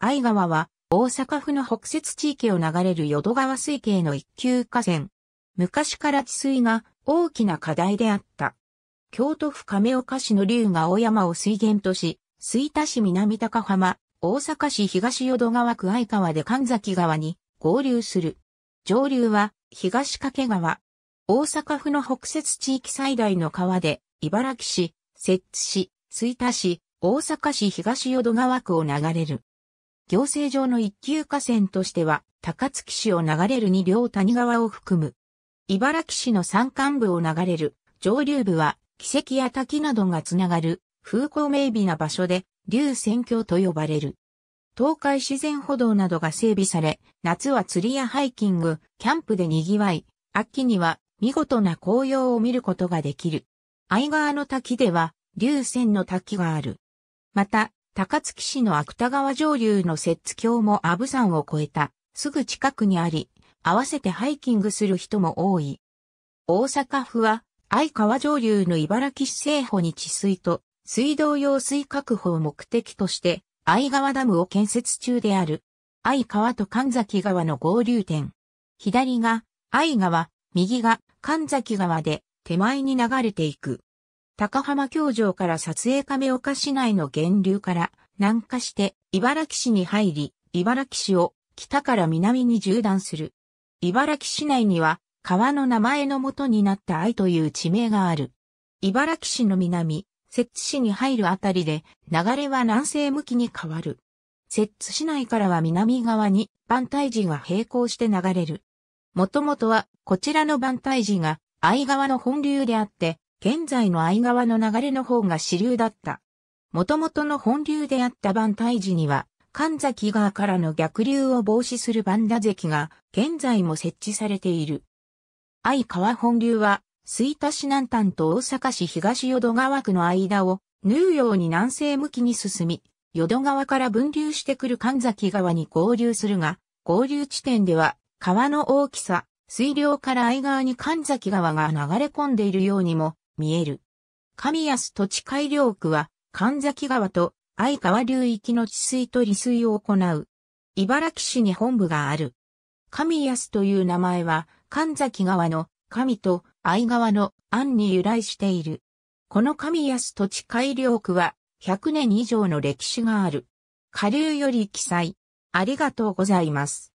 愛川は大阪府の北摂地域を流れる淀川水系の一級河川。昔から治水が大きな課題であった。京都府亀岡市の竜が大山を水源とし、水田市南高浜、大阪市東淀川区愛川で神崎川に合流する。上流は東掛川。大阪府の北摂地域最大の川で、茨城市、摂津市、水田市、大阪市東淀川区を流れる。行政上の一級河川としては、高槻市を流れる二両谷川を含む。茨城市の山間部を流れる上流部は、奇跡や滝などがつながる、風光明媚な場所で、流泉峡と呼ばれる。東海自然歩道などが整備され、夏は釣りやハイキング、キャンプで賑わい、秋には見事な紅葉を見ることができる。愛川の滝では、流泉の滝がある。また、高槻市の芥川上流の摂津峡も阿武山を越えた、すぐ近くにあり、合わせてハイキングする人も多い。大阪府は、相川上流の茨城市西保に治水と、水道用水確保を目的として、相川ダムを建設中である。相川と神崎川の合流点。左が、相川、右が、神崎川で、手前に流れていく。高浜教場から撮影亀岡市内の源流から南下して茨城市に入り、茨城市を北から南に縦断する。茨城市内には川の名前の元になった愛という地名がある。茨城市の南、摂津市に入るあたりで流れは南西向きに変わる。摂津市内からは南側に万体寺が並行して流れる。もともとはこちらの万体寺が愛川の本流であって現在の相川の流れの方が支流だった。元々の本流であった万泰寺には、神崎川からの逆流を防止する万田関が現在も設置されている。相川本流は、吹田市南端と大阪市東淀川区の間を、縫うように南西向きに進み、淀川から分流してくる神崎川に合流するが、合流地点では、川の大きさ、水量から相川に神崎川が流れ込んでいるようにも見える。神安土地改良区は、神崎川と相川流域の治水と利水を行う。茨城市に本部がある。神安という名前は、神崎川の神と相川の安に由来している。この神安土地改良区は、100年以上の歴史がある。下流より記載。ありがとうございます。